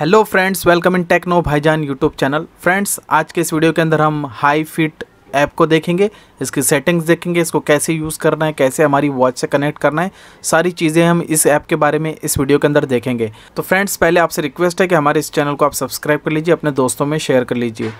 hello friends welcome in techno Bhaijaan YouTube channel friends आज के इस वीडियो के अंदर हम हाई फिट ऐप को देखेंगे इसकी सेटिंग्स देखेंगे इसको कैसे यूज़ करना है कैसे हमारी वॉच से कनेक्ट करना है सारी चीज़ें हम इस ऐप के बारे में इस वीडियो के अंदर देखेंगे तो फ्रेंड्स पहले आपसे रिक्वेस्ट है कि हमारे इस चैनल को आप सब्सक्राइब कर लीजिए अपने दोस्तों में शेयर कर लीजिए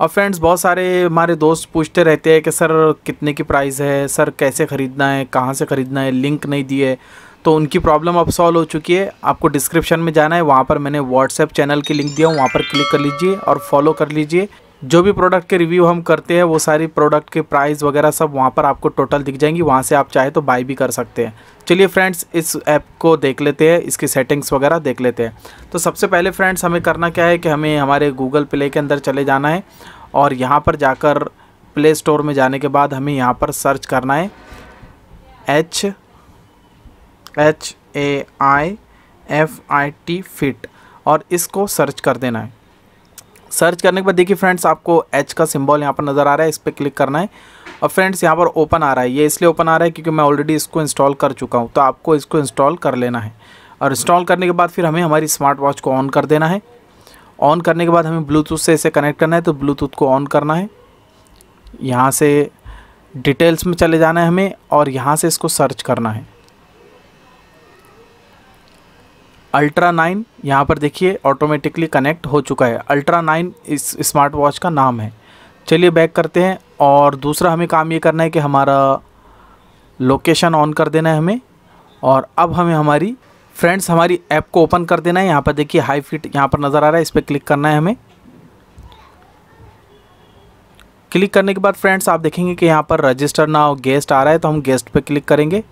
और फ्रेंड्स बहुत सारे हमारे दोस्त पूछते रहते हैं कि सर कितने की प्राइस है सर कैसे ख़रीदना है कहाँ से ख़रीदना है लिंक नहीं दिए तो उनकी प्रॉब्लम अब सॉल्व हो चुकी है आपको डिस्क्रिप्शन में जाना है वहाँ पर मैंने व्हाट्सएप चैनल की लिंक दिया हूँ वहाँ पर क्लिक कर लीजिए और फॉलो कर लीजिए जो भी प्रोडक्ट के रिव्यू हम करते हैं वो सारी प्रोडक्ट के प्राइस वगैरह सब वहाँ पर आपको टोटल दिख जाएंगी वहाँ से आप चाहे तो बाई भी कर सकते हैं चलिए फ्रेंड्स इस ऐप को देख लेते हैं इसकी सेटिंग्स वगैरह देख लेते हैं तो सबसे पहले फ्रेंड्स हमें करना क्या है कि हमें हमारे गूगल प्ले के अंदर चले जाना है और यहाँ पर जाकर प्ले स्टोर में जाने के बाद हमें यहाँ पर सर्च करना है H H A I F I T fit और इसको सर्च कर देना है सर्च करने के बाद देखिए फ्रेंड्स आपको एच का सिंबल यहाँ पर नज़र आ रहा है इस पर क्लिक करना है और फ्रेंड्स यहाँ पर ओपन आ रहा है ये इसलिए ओपन आ रहा है क्योंकि मैं ऑलरेडी इसको इंस्टॉल कर चुका हूँ तो आपको इसको इंस्टॉल कर लेना है और इंस्टॉल करने के बाद फिर हमें हमारी स्मार्ट वॉच को ऑन कर देना है ऑन करने के बाद हमें ब्लूटूथ से इसे कनेक्ट करना है तो ब्लूटूथ को ऑन करना है यहाँ से डिटेल्स में चले जाना है हमें और यहाँ से इसको सर्च करना है अल्ट्रा नाइन यहाँ पर देखिए ऑटोमेटिकली कनेक्ट हो चुका है अल्ट्रा नाइन इस स्मार्ट वॉच का नाम है चलिए बैक करते हैं और दूसरा हमें काम ये करना है कि हमारा लोकेशन ऑन कर देना है हमें और अब हमें हमारी फ्रेंड्स हमारी ऐप को ओपन कर देना है यहाँ पर देखिए हाई फिट यहाँ पर नज़र आ रहा है इस पर क्लिक करना है हमें क्लिक करने के बाद फ्रेंड्स आप देखेंगे कि यहाँ पर रजिस्टर ना हो गेस्ट आ रहा है तो हम गेस्ट पर क्लिक करेंगे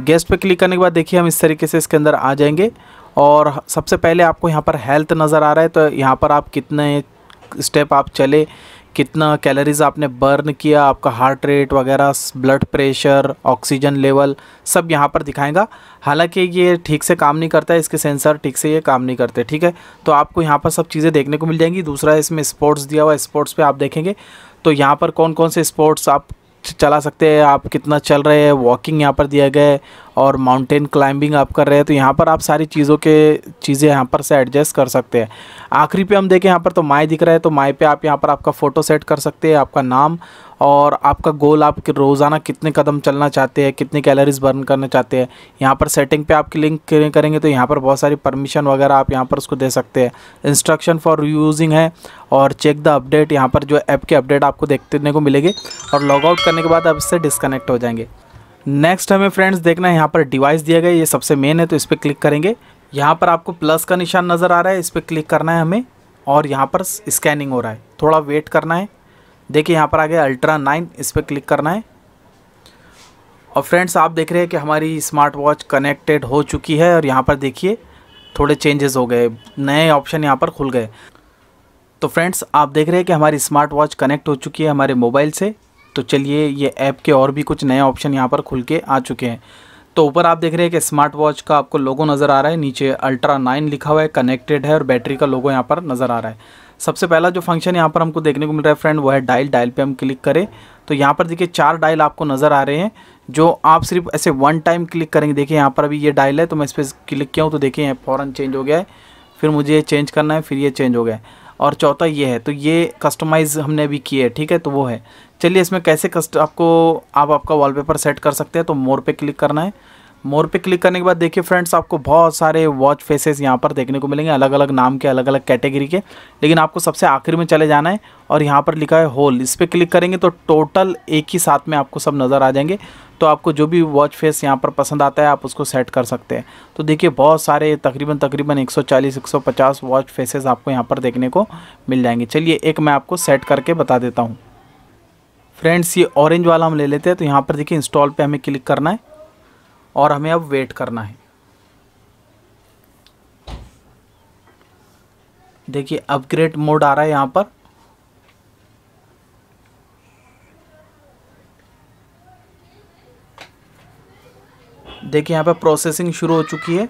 गेस्ट पे क्लिक करने के बाद देखिए हम इस तरीके से इसके अंदर आ जाएंगे और सबसे पहले आपको यहाँ पर हेल्थ नज़र आ रहा है तो यहाँ पर आप कितने स्टेप आप चले कितना कैलोरीज आपने बर्न किया आपका हार्ट रेट वगैरह ब्लड प्रेशर ऑक्सीजन लेवल सब यहाँ पर दिखाएगा हालांकि ये ठीक से काम नहीं करता है इसके सेंसर ठीक से ये काम नहीं करते ठीक है तो आपको यहाँ पर सब चीज़ें देखने को मिल जाएंगी दूसरा इसमें स्पोर्ट्स दिया हुआ स्पोर्ट्स पर आप देखेंगे तो यहाँ पर कौन कौन से स्पोर्ट्स आप चला सकते हैं आप कितना चल रहे हैं वॉकिंग यहाँ पर दिया गया है और माउंटेन क्लाइंबिंग आप कर रहे हैं तो यहाँ पर आप सारी चीज़ों के चीज़ें यहाँ पर से एडजस्ट कर सकते हैं आखिरी पे हम देखें यहाँ पर तो माई दिख रहा है तो माई पे आप यहाँ पर आपका फ़ोटो सेट कर सकते हैं आपका नाम और आपका गोल आप कि रोज़ाना कितने कदम चलना चाहते हैं कितनी कैलोरीज बर्न करना चाहते हैं यहाँ पर सेटिंग पे आप क्लिक करेंगे तो यहाँ पर बहुत सारी परमिशन वगैरह आप यहाँ पर उसको दे सकते हैं इंस्ट्रक्शन फॉर यूजिंग है और चेक द अपडेट यहाँ पर जो ऐप के अपडेट आपको देखने को मिलेगी और लॉगआउट करने के बाद आप इससे डिस्कनेक्ट हो जाएंगे नेक्स्ट हमें फ्रेंड्स देखना है यहाँ पर डिवाइस दिया गया ये सबसे मेन है तो इस पर क्लिक करेंगे यहाँ पर आपको प्लस का निशान नज़र आ रहा है इस पर क्लिक करना है हमें और यहाँ पर स्कैनिंग हो रहा है थोड़ा वेट करना है देखिए यहाँ पर आ गया अल्ट्रा नाइन इस पर क्लिक करना है और फ्रेंड्स आप देख रहे हैं कि हमारी स्मार्ट वॉच कनेक्टेड हो चुकी है और यहाँ पर देखिए थोड़े चेंजेस हो गए नए ऑप्शन यहाँ पर खुल गए तो फ्रेंड्स आप देख रहे हैं कि हमारी स्मार्ट वॉच कनेक्ट हो चुकी है हमारे मोबाइल से तो चलिए ये ऐप के और भी कुछ नए ऑप्शन यहाँ पर खुल के आ चुके हैं तो ऊपर आप देख रहे हैं कि स्मार्ट वॉच का आपको लोगो नज़र आ रहा है नीचे अल्ट्रा नाइन लिखा हुआ है कनेक्टेड है और बैटरी का लोगो यहाँ पर नज़र आ रहा है सबसे पहला जो फंक्शन यहाँ पर हमको देखने को मिल रहा है फ्रेंड वो है डायल डायल पे हम क्लिक करें तो यहाँ पर देखिए चार डायल आपको नज़र आ रहे हैं जो आप सिर्फ ऐसे वन टाइम क्लिक करेंगे देखिए यहाँ पर अभी ये डायल है तो मैं इस पर क्लिक किया हूँ तो देखिए यहाँ फ़ौरन चेंज हो गया है फिर मुझे ये चेंज करना है फिर ये चेंज हो गया है और चौथा ये है तो ये कस्टमाइज़ हमने अभी किए है ठीक है तो वो है चलिए इसमें कैसे कस्ट आपको आप आपका वॉलपेपर सेट कर सकते हैं तो मोर पे क्लिक करना है मोर पे क्लिक करने के बाद देखिए फ्रेंड्स आपको बहुत सारे वॉच फेसेस यहाँ पर देखने को मिलेंगे अलग अलग नाम के अलग अलग कैटेगरी के लेकिन आपको सबसे आखिर में चले जाना है और यहाँ पर लिखा है होल इस पर क्लिक करेंगे तो टोटल एक ही साथ में आपको सब नज़र आ जाएंगे तो आपको जो भी वॉच फेस यहाँ पर पसंद आता है आप उसको सेट कर सकते हैं तो देखिए बहुत सारे तकरीबन तकरीबन 140 150 वॉच फेसेस आपको यहाँ पर देखने को मिल जाएंगे चलिए एक मैं आपको सेट करके बता देता हूँ फ्रेंड्स ये ऑरेंज वाला हम ले लेते हैं तो यहाँ पर देखिए इंस्टॉल पे हमें क्लिक करना है और हमें अब वेट करना है देखिए अपग्रेड मोड आ रहा है यहाँ पर देखिए यहाँ पर प्रोसेसिंग शुरू हो चुकी है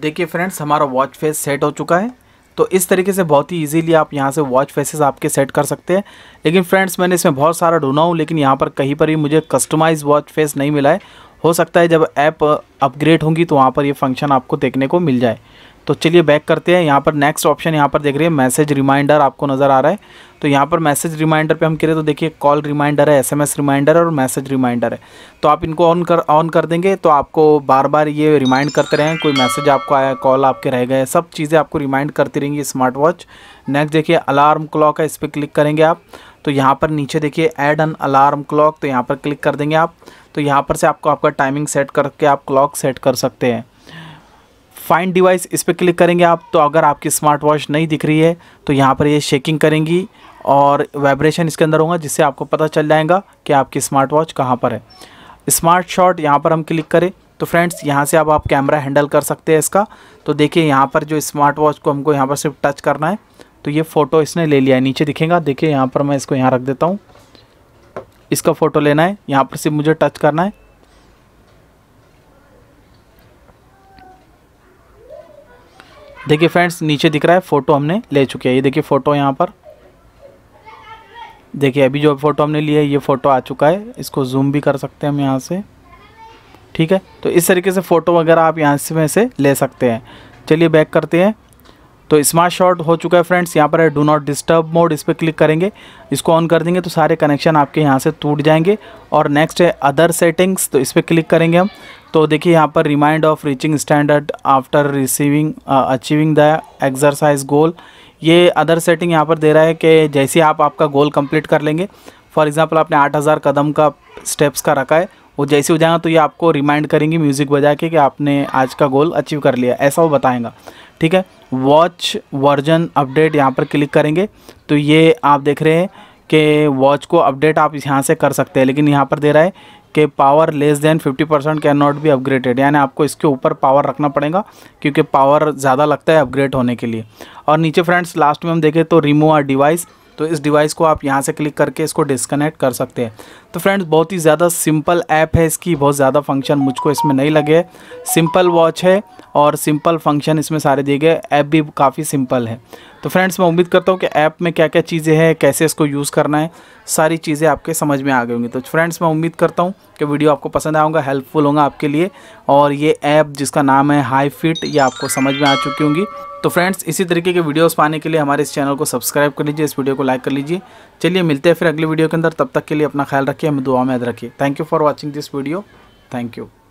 देखिए फ्रेंड्स हमारा वॉच फेस सेट हो चुका है तो इस तरीके से बहुत ही इजीली आप यहाँ से वॉच फेसेस आपके सेट कर सकते हैं लेकिन फ्रेंड्स मैंने इसमें बहुत सारा ढूंढा हूँ लेकिन यहाँ पर कहीं पर भी मुझे कस्टमाइज वॉच फेस नहीं मिला है हो सकता है जब ऐप अपग्रेड होंगी तो वहाँ पर ये फंक्शन आपको देखने को मिल जाए तो चलिए बैक करते हैं यहाँ पर नेक्स्ट ऑप्शन यहाँ पर देख रहे हैं मैसेज रिमाइंडर आपको नज़र आ रहा है तो यहाँ पर मैसेज रिमाइंडर पे हम करें तो देखिए कॉल रिमाइंडर है एसएमएस रिमाइंडर और मैसेज रिमाइंडर है तो आप इनको ऑन कर ऑन कर देंगे तो आपको बार बार ये रिमाइंड करते रहें कोई मैसेज आपको आया कॉल आपके रह गए सब चीज़ें आपको रिमाइंड करती रहेंगी स्मार्ट वॉच नेक्स्ट देखिए अलार्म क्लॉक है इस पर क्लिक करेंगे आप तो यहाँ पर नीचे देखिए एड एन अलार्म क्लॉक तो यहाँ पर क्लिक कर देंगे आप तो यहाँ पर से आपको आपका टाइमिंग सेट करके आप क्लॉक सेट कर सकते हैं फाइन डिवाइस इस पर क्लिक करेंगे आप तो अगर आपकी स्मार्ट वॉच नहीं दिख रही है तो यहाँ पर ये शेकिंग करेंगी और वाइब्रेशन इसके अंदर होगा जिससे आपको पता चल जाएगा कि आपकी स्मार्ट वॉच कहाँ पर है स्मार्ट शॉट यहाँ पर हम क्लिक करें तो फ्रेंड्स यहाँ से अब आप कैमरा हैंडल कर सकते हैं इसका तो देखिए यहाँ पर जो स्मार्ट वॉच को हमको यहाँ पर सिर्फ टच करना है तो ये फ़ोटो इसने ले लिया है नीचे दिखेगा देखिए यहाँ पर मैं इसको यहाँ रख देता हूँ इसका फ़ोटो लेना है यहाँ पर सिर्फ मुझे टच करना है देखिए फ्रेंड्स नीचे दिख रहा है फ़ोटो हमने ले चुके हैं ये देखिए फ़ोटो यहाँ पर देखिए अभी जो फ़ोटो हमने लिया है ये फ़ोटो आ चुका है इसको जूम भी कर सकते हैं हम यहाँ से ठीक है तो इस तरीके से फ़ोटो वगैरह आप यहाँ से से ले सकते हैं चलिए बैक करते हैं तो स्मार्ट शॉट हो चुका है फ्रेंड्स यहाँ पर है डू नॉट डिस्टर्ब मोड इस पर क्लिक करेंगे इसको ऑन कर देंगे तो सारे कनेक्शन आपके यहाँ से टूट जाएंगे और नेक्स्ट है अदर सेटिंग्स तो इस पर क्लिक करेंगे हम तो देखिए यहाँ पर remind of reaching standard after receiving achieving the exercise goal ये अदर सेटिंग यहाँ पर दे रहा है कि जैसे आप आपका गोल कंप्लीट कर लेंगे फॉर एग्ज़ाम्पल आपने 8000 कदम का स्टेप्स का रखा है वो जैसे हो जाएगा तो ये आपको रिमाइंड करेंगी म्यूज़िक बजा के कि आपने आज का गोल अचीव कर लिया ऐसा वो बताएंगा ठीक है वॉच वर्जन अपडेट यहाँ पर क्लिक करेंगे तो ये आप देख रहे हैं के वॉच को अपडेट आप यहाँ से कर सकते हैं लेकिन यहाँ पर दे रहा है कि power less than 50 percent can not be upgraded यानी आपको इसके ऊपर पावर रखना पड़ेगा क्योंकि पावर ज़्यादा लगता है अपग्रेड होने के लिए और नीचे फ्रेंड्स लास्ट में हम देखें तो रिमूव आर डिवाइस तो इस डिवाइस को आप यहाँ से क्लिक करके इसको डिसकनेक्ट कर सकते हैं तो फ्रेंड्स बहुत ही ज़्यादा सिंपल ऐप है इसकी बहुत ज़्यादा फंक्शन मुझको इसमें नहीं लगे सिंपल वॉच है और सिंपल फंक्शन इसमें सारे दिए गए ऐप भी काफ़ी सिंपल है तो फ्रेंड्स मैं उम्मीद करता हूँ कि ऐप में क्या क्या चीज़ें हैं कैसे इसको यूज़ करना है सारी चीज़ें आपके समझ में आ गई होंगी तो फ्रेंड्स मैं उम्मीद करता हूँ कि वीडियो आपको पसंद आऊँगा हेल्पफुल होगा आपके लिए और ये ऐप जिसका नाम है हाई फिट ये आपको समझ में आ चुकी होंगी तो फ्रेंड्स इसी तरीके के वीडियोस पाने के लिए हमारे इस चैनल को सब्सक्राइब कर लीजिए इस वीडियो को लाइक कर लीजिए चलिए मिलते हैं फिर अगली वीडियो के अंदर तब तक के लिए अपना ख्याल रखिए हमें दुआ में याद रखिए thank you for watching this video thank you